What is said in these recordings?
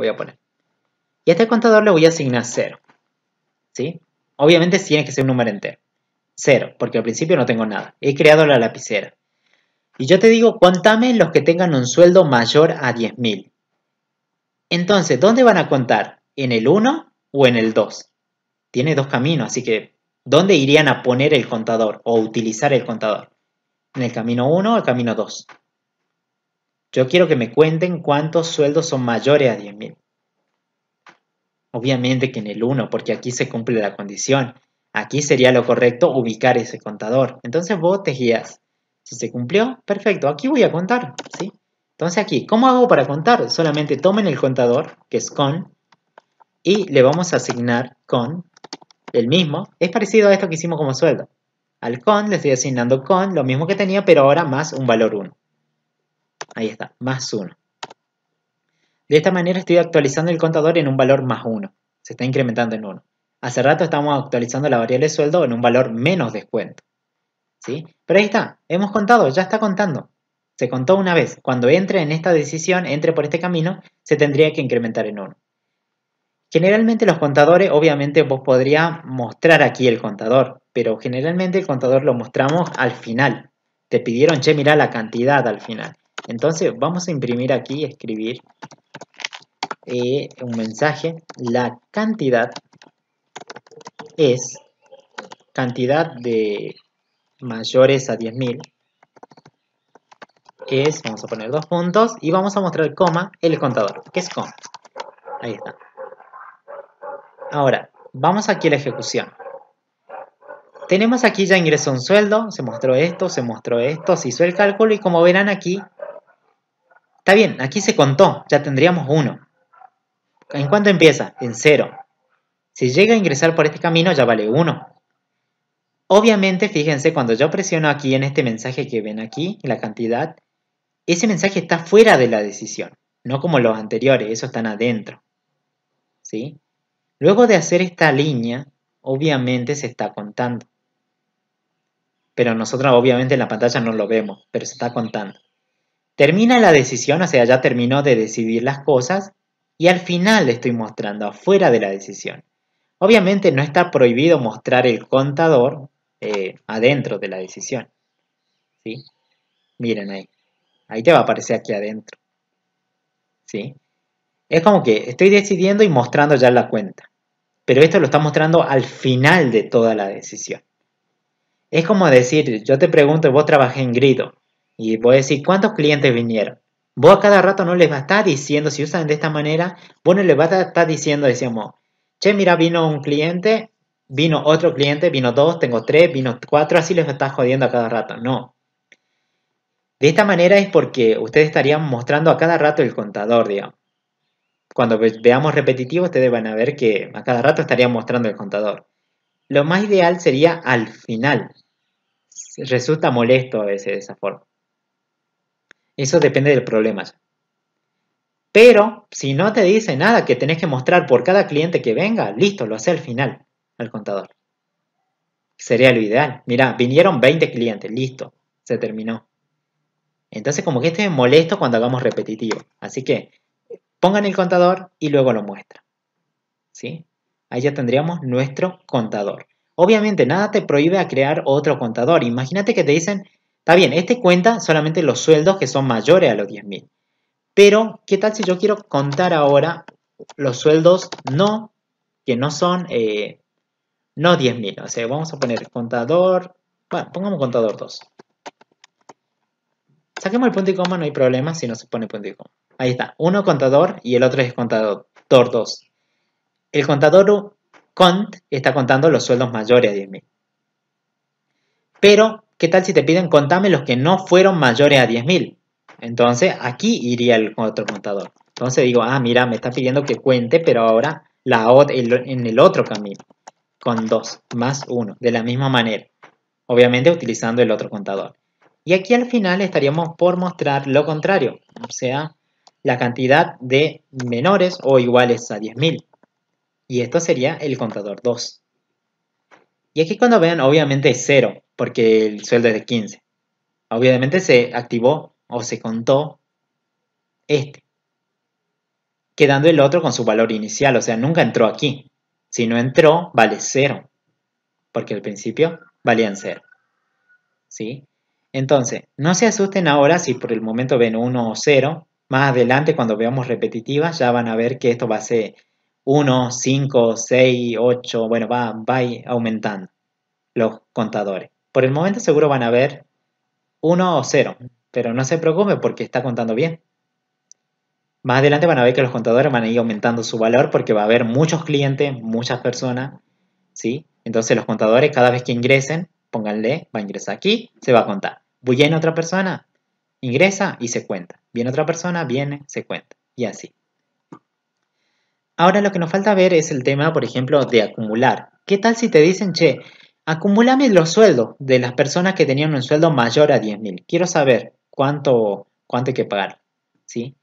voy a poner. Y a este contador le voy a asignar 0. si Obviamente tiene que ser un número entero. 0, porque al principio no tengo nada. He creado la lapicera. Y yo te digo, cuéntame los que tengan un sueldo mayor a 10.000. Entonces, ¿dónde van a contar? ¿En el 1 o en el 2? Tiene dos caminos, así que ¿dónde irían a poner el contador o utilizar el contador? ¿En el camino 1 o el camino 2? Yo quiero que me cuenten cuántos sueldos son mayores a 10.000. Obviamente que en el 1, porque aquí se cumple la condición. Aquí sería lo correcto ubicar ese contador. Entonces vos te guías. Si se cumplió, perfecto. Aquí voy a contar, ¿sí? Entonces aquí, ¿cómo hago para contar? Solamente tomen el contador, que es con, y le vamos a asignar con el mismo. Es parecido a esto que hicimos como sueldo. Al con le estoy asignando con lo mismo que tenía, pero ahora más un valor 1. Ahí está, más 1. De esta manera estoy actualizando el contador en un valor más 1. Se está incrementando en 1. Hace rato estamos actualizando la variable sueldo en un valor menos descuento. ¿sí? Pero ahí está, hemos contado, ya está contando. Se contó una vez. Cuando entre en esta decisión, entre por este camino, se tendría que incrementar en 1. Generalmente los contadores, obviamente vos podrías mostrar aquí el contador, pero generalmente el contador lo mostramos al final. Te pidieron, che, mirá la cantidad al final. Entonces vamos a imprimir aquí, escribir eh, un mensaje. La cantidad es cantidad de mayores a 10.000 es, vamos a poner dos puntos y vamos a mostrar coma el contador, que es coma. Ahí está. Ahora, vamos aquí a la ejecución. Tenemos aquí ya ingresó un sueldo, se mostró esto, se mostró esto, se hizo el cálculo y como verán aquí Está bien, aquí se contó, ya tendríamos uno. ¿En cuánto empieza? En cero. Si llega a ingresar por este camino ya vale uno. Obviamente, fíjense, cuando yo presiono aquí en este mensaje que ven aquí, la cantidad, ese mensaje está fuera de la decisión, no como los anteriores, esos están adentro. ¿Sí? Luego de hacer esta línea, obviamente se está contando. Pero nosotros obviamente en la pantalla no lo vemos, pero se está contando. Termina la decisión, o sea, ya terminó de decidir las cosas y al final le estoy mostrando afuera de la decisión. Obviamente no está prohibido mostrar el contador eh, adentro de la decisión. ¿sí? Miren ahí. Ahí te va a aparecer aquí adentro. ¿sí? Es como que estoy decidiendo y mostrando ya la cuenta. Pero esto lo está mostrando al final de toda la decisión. Es como decir, yo te pregunto, vos trabajé en grido. Y voy a decir, ¿cuántos clientes vinieron? Vos a cada rato no les va a estar diciendo, si usan de esta manera, vos no les va a estar diciendo, decíamos, che, mira, vino un cliente, vino otro cliente, vino dos, tengo tres, vino cuatro, así les estás jodiendo a cada rato. No. De esta manera es porque ustedes estarían mostrando a cada rato el contador, digamos. Cuando veamos repetitivo, ustedes van a ver que a cada rato estarían mostrando el contador. Lo más ideal sería al final. Resulta molesto a veces de esa forma. Eso depende del problema. Pero si no te dice nada que tenés que mostrar por cada cliente que venga, listo, lo hace al final al contador. Sería lo ideal. Mira, vinieron 20 clientes, listo, se terminó. Entonces como que este es molesto cuando hagamos repetitivo. Así que pongan el contador y luego lo muestran, ¿Sí? Ahí ya tendríamos nuestro contador. Obviamente nada te prohíbe a crear otro contador. Imagínate que te dicen, Está bien, este cuenta solamente los sueldos que son mayores a los 10.000. Pero, ¿qué tal si yo quiero contar ahora los sueldos no, que no son, eh, no 10.000? O sea, vamos a poner contador, bueno, pongamos contador 2. Saquemos el punto y coma, no hay problema si no se pone punto y coma. Ahí está, uno contador y el otro es contador 2. El contador cont está contando los sueldos mayores a 10.000. Pero ¿qué tal si te piden contame los que no fueron mayores a 10.000? Entonces, aquí iría el otro contador. Entonces digo, ah, mira, me está pidiendo que cuente, pero ahora la, en el otro camino, con 2 más 1, de la misma manera. Obviamente utilizando el otro contador. Y aquí al final estaríamos por mostrar lo contrario, o sea, la cantidad de menores o iguales a 10.000. Y esto sería el contador 2. Y aquí cuando vean, obviamente es 0, porque el sueldo es de 15. Obviamente se activó o se contó este, quedando el otro con su valor inicial, o sea, nunca entró aquí. Si no entró, vale cero, porque al principio valían cero. ¿Sí? Entonces, no se asusten ahora si por el momento ven 1 o 0. Más adelante, cuando veamos repetitivas, ya van a ver que esto va a ser 1, 5, 6, 8. Bueno, va, va aumentando los contadores. Por el momento seguro van a ver uno o 0, pero no se preocupe porque está contando bien. Más adelante van a ver que los contadores van a ir aumentando su valor porque va a haber muchos clientes, muchas personas, ¿sí? Entonces los contadores cada vez que ingresen, pónganle, va a ingresar aquí, se va a contar. Viene otra persona, ingresa y se cuenta. Viene otra persona, viene, se cuenta. Y así. Ahora lo que nos falta ver es el tema, por ejemplo, de acumular. ¿Qué tal si te dicen, che, acumulame los sueldos de las personas que tenían un sueldo mayor a 10.000. Quiero saber cuánto, cuánto hay que pagar. ¿sí?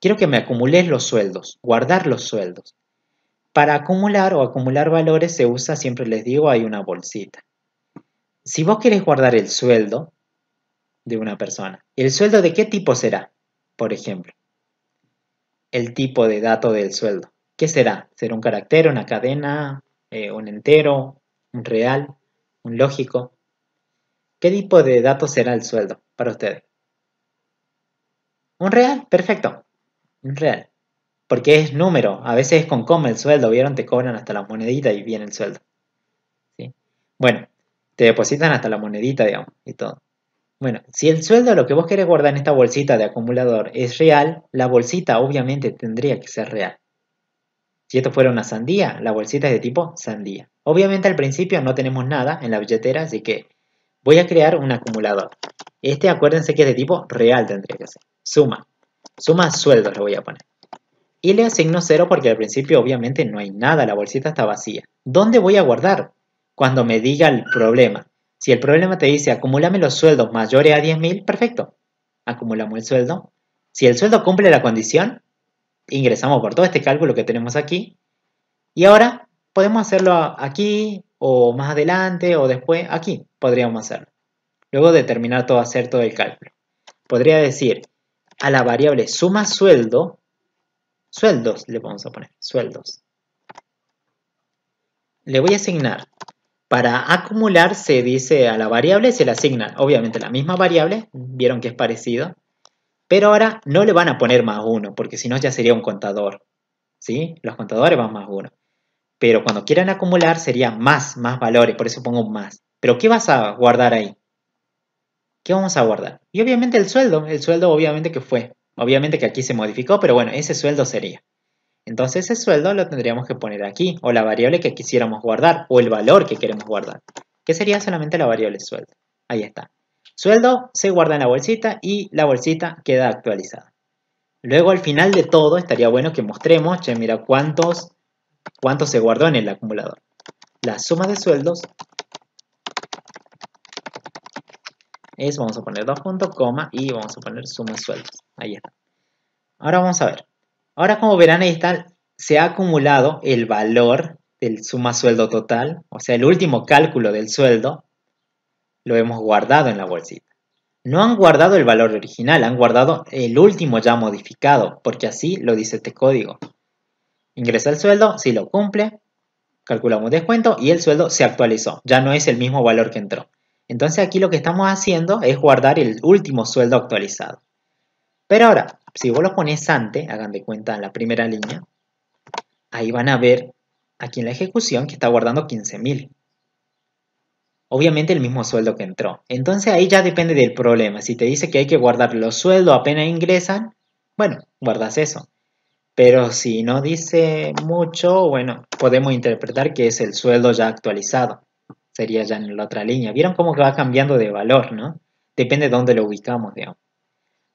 Quiero que me acumules los sueldos, guardar los sueldos. Para acumular o acumular valores se usa, siempre les digo, hay una bolsita. Si vos querés guardar el sueldo de una persona, ¿el sueldo de qué tipo será? Por ejemplo, el tipo de dato del sueldo. ¿Qué será? ¿Será un carácter, una cadena, eh, un entero, un real? un lógico. ¿Qué tipo de datos será el sueldo para ustedes? Un real, perfecto. Un real. Porque es número, a veces es con coma el sueldo, ¿vieron? Te cobran hasta la monedita y viene el sueldo. ¿Sí? Bueno, te depositan hasta la monedita, digamos, y todo. Bueno, si el sueldo lo que vos querés guardar en esta bolsita de acumulador es real, la bolsita obviamente tendría que ser real. Si esto fuera una sandía, la bolsita es de tipo sandía. Obviamente al principio no tenemos nada en la billetera, así que voy a crear un acumulador. Este acuérdense que es de tipo real tendría que ser. Suma. Suma sueldos le voy a poner. Y le asigno 0 porque al principio obviamente no hay nada, la bolsita está vacía. ¿Dónde voy a guardar? Cuando me diga el problema. Si el problema te dice acumulame los sueldos mayores a 10.000, perfecto. Acumulamos el sueldo. Si el sueldo cumple la condición, ingresamos por todo este cálculo que tenemos aquí. Y ahora podemos hacerlo aquí o más adelante o después. Aquí podríamos hacerlo. Luego de terminar todo, hacer todo el cálculo. Podría decir a la variable suma sueldo, sueldos le vamos a poner, sueldos. Le voy a asignar. Para acumular se dice a la variable, se le asigna. obviamente la misma variable, vieron que es parecido, pero ahora no le van a poner más uno, porque si no ya sería un contador. ¿sí? Los contadores van más uno. Pero cuando quieran acumular sería más, más valores, por eso pongo más. Pero ¿qué vas a guardar ahí? ¿Qué vamos a guardar? Y obviamente el sueldo, el sueldo obviamente que fue. Obviamente que aquí se modificó, pero bueno, ese sueldo sería. Entonces ese sueldo lo tendríamos que poner aquí, o la variable que quisiéramos guardar, o el valor que queremos guardar, que sería solamente la variable sueldo. Ahí está. Sueldo se guarda en la bolsita y la bolsita queda actualizada. Luego al final de todo estaría bueno que mostremos, che, mira cuántos cuánto se guardó en el acumulador. La suma de sueldos es, vamos a poner dos puntos, coma, y vamos a poner suma sueldos. Ahí está. Ahora vamos a ver. Ahora como verán, ahí está, se ha acumulado el valor del suma sueldo total, o sea, el último cálculo del sueldo, lo hemos guardado en la bolsita. No han guardado el valor original, han guardado el último ya modificado, porque así lo dice este código. Ingresa el sueldo, si lo cumple, calculamos descuento y el sueldo se actualizó. Ya no es el mismo valor que entró. Entonces aquí lo que estamos haciendo es guardar el último sueldo actualizado. Pero ahora, si vos lo pones antes, hagan de cuenta en la primera línea, ahí van a ver aquí en la ejecución que está guardando 15.000. Obviamente el mismo sueldo que entró. Entonces ahí ya depende del problema. Si te dice que hay que guardar los sueldos apenas ingresan, bueno, guardas eso. Pero si no dice mucho, bueno, podemos interpretar que es el sueldo ya actualizado. Sería ya en la otra línea. Vieron cómo va cambiando de valor, ¿no? Depende de dónde lo ubicamos, digamos.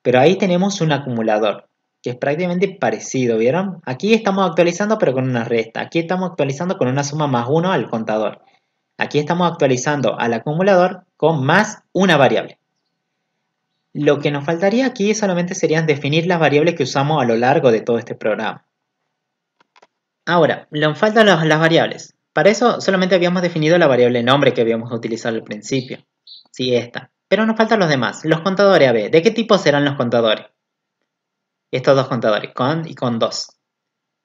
Pero ahí tenemos un acumulador, que es prácticamente parecido, ¿vieron? Aquí estamos actualizando pero con una resta. Aquí estamos actualizando con una suma más uno al contador. Aquí estamos actualizando al acumulador con más una variable. Lo que nos faltaría aquí solamente serían definir las variables que usamos a lo largo de todo este programa. Ahora, nos faltan las variables. Para eso solamente habíamos definido la variable nombre que habíamos utilizado al principio. Sí, esta. Pero nos faltan los demás. Los contadores AB. ¿De qué tipo serán los contadores? Estos dos contadores, con y con 2.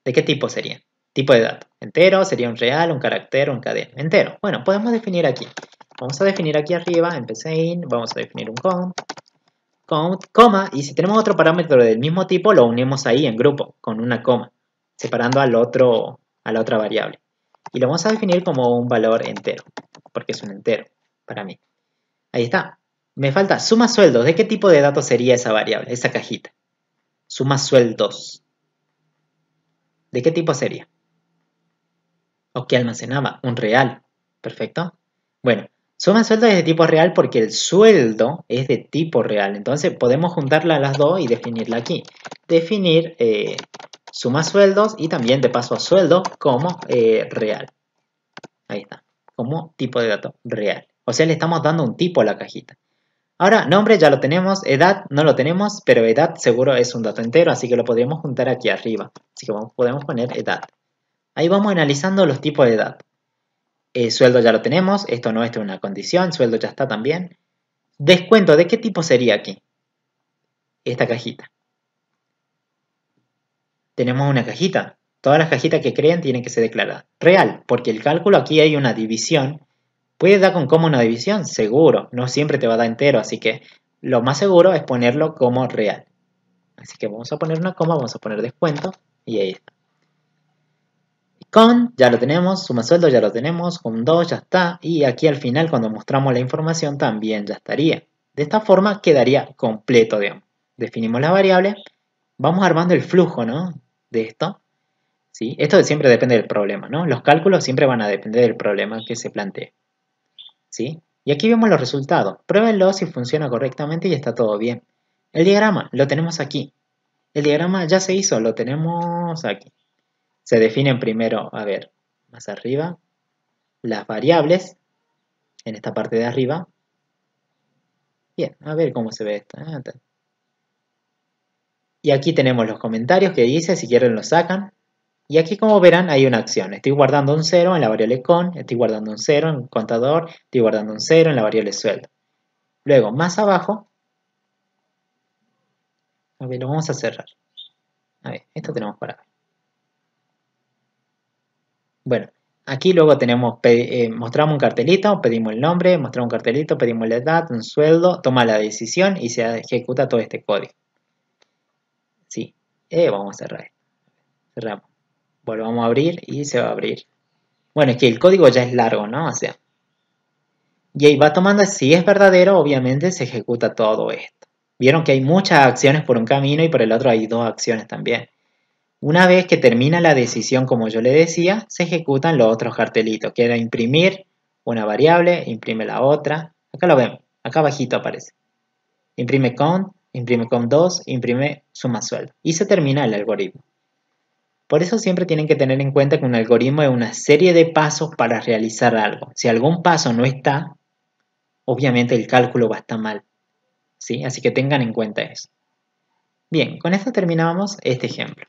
¿De qué tipo serían? Tipo de dato. Entero, sería un real, un carácter, un cadena. Entero. Bueno, podemos definir aquí. Vamos a definir aquí arriba, en PCIN, vamos a definir un CON coma, y si tenemos otro parámetro del mismo tipo, lo unimos ahí en grupo, con una coma, separando al otro, a la otra variable. Y lo vamos a definir como un valor entero, porque es un entero para mí. Ahí está. Me falta suma sueldos. ¿De qué tipo de datos sería esa variable, esa cajita? Suma sueldos. ¿De qué tipo sería? ¿O qué almacenaba? Un real. Perfecto. Bueno, Suma sueldos es de tipo real porque el sueldo es de tipo real. Entonces podemos juntarla a las dos y definirla aquí. Definir eh, suma sueldos y también de paso a sueldo como eh, real. Ahí está, como tipo de dato real. O sea, le estamos dando un tipo a la cajita. Ahora, nombre ya lo tenemos, edad no lo tenemos, pero edad seguro es un dato entero, así que lo podríamos juntar aquí arriba. Así que podemos poner edad. Ahí vamos analizando los tipos de datos. Eh, sueldo ya lo tenemos, esto no es una condición, sueldo ya está también. Descuento, ¿de qué tipo sería aquí? Esta cajita. Tenemos una cajita. Todas las cajitas que creen tienen que ser declaradas. Real, porque el cálculo aquí hay una división. ¿Puede dar con coma una división? Seguro, no siempre te va a dar entero, así que lo más seguro es ponerlo como real. Así que vamos a poner una coma, vamos a poner descuento y ahí está. Con ya lo tenemos, suma sueldo ya lo tenemos, con 2 ya está y aquí al final cuando mostramos la información también ya estaría. De esta forma quedaría completo, digamos. Definimos la variable, vamos armando el flujo, ¿no? De esto. ¿sí? Esto siempre depende del problema, ¿no? Los cálculos siempre van a depender del problema que se plantee. ¿sí? Y aquí vemos los resultados. Pruébenlo si funciona correctamente y está todo bien. El diagrama lo tenemos aquí. El diagrama ya se hizo, lo tenemos aquí se definen primero, a ver, más arriba, las variables, en esta parte de arriba. Bien, a ver cómo se ve esto. Y aquí tenemos los comentarios que dice, si quieren lo sacan. Y aquí como verán hay una acción. Estoy guardando un 0 en la variable con, estoy guardando un 0 en contador, estoy guardando un 0 en la variable sueldo. Luego, más abajo, a ver, lo vamos a cerrar. A ver, esto tenemos para bueno, aquí luego tenemos, eh, mostramos un cartelito, pedimos el nombre, mostramos un cartelito, pedimos la edad, un sueldo, toma la decisión y se ejecuta todo este código. Sí, eh, vamos a cerrar. Cerramos. Volvamos a abrir y se va a abrir. Bueno, es que el código ya es largo, ¿no? O sea. Y ahí va tomando, si es verdadero, obviamente se ejecuta todo esto. Vieron que hay muchas acciones por un camino y por el otro hay dos acciones también. Una vez que termina la decisión, como yo le decía, se ejecutan los otros cartelitos, que era imprimir una variable, imprime la otra. Acá lo vemos, acá abajito aparece. Imprime con, imprime con 2 imprime suma sueldo. Y se termina el algoritmo. Por eso siempre tienen que tener en cuenta que un algoritmo es una serie de pasos para realizar algo. Si algún paso no está, obviamente el cálculo va a estar mal. ¿sí? Así que tengan en cuenta eso. Bien, con esto terminamos este ejemplo.